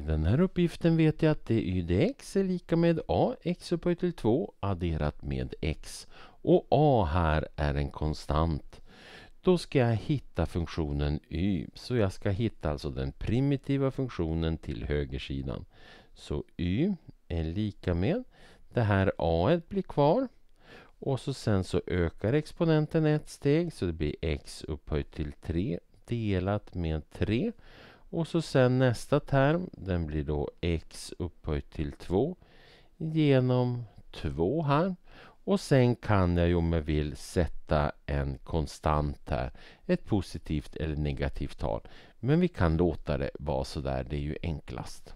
I den här uppgiften vet jag att dy dx är lika med ax upphöjt till 2 adderat med x. Och a här är en konstant. Då ska jag hitta funktionen y. Så jag ska hitta alltså den primitiva funktionen till högersidan. Så y är lika med, det här a blir kvar. Och så sen så ökar exponenten ett steg så det blir x upphöjt till 3 delat med 3. Och så sen nästa term, den blir då x upphöjt till 2 genom 2 här. Och sen kan jag ju om jag vill sätta en konstant här, ett positivt eller negativt tal. Men vi kan låta det vara sådär, det är ju enklast.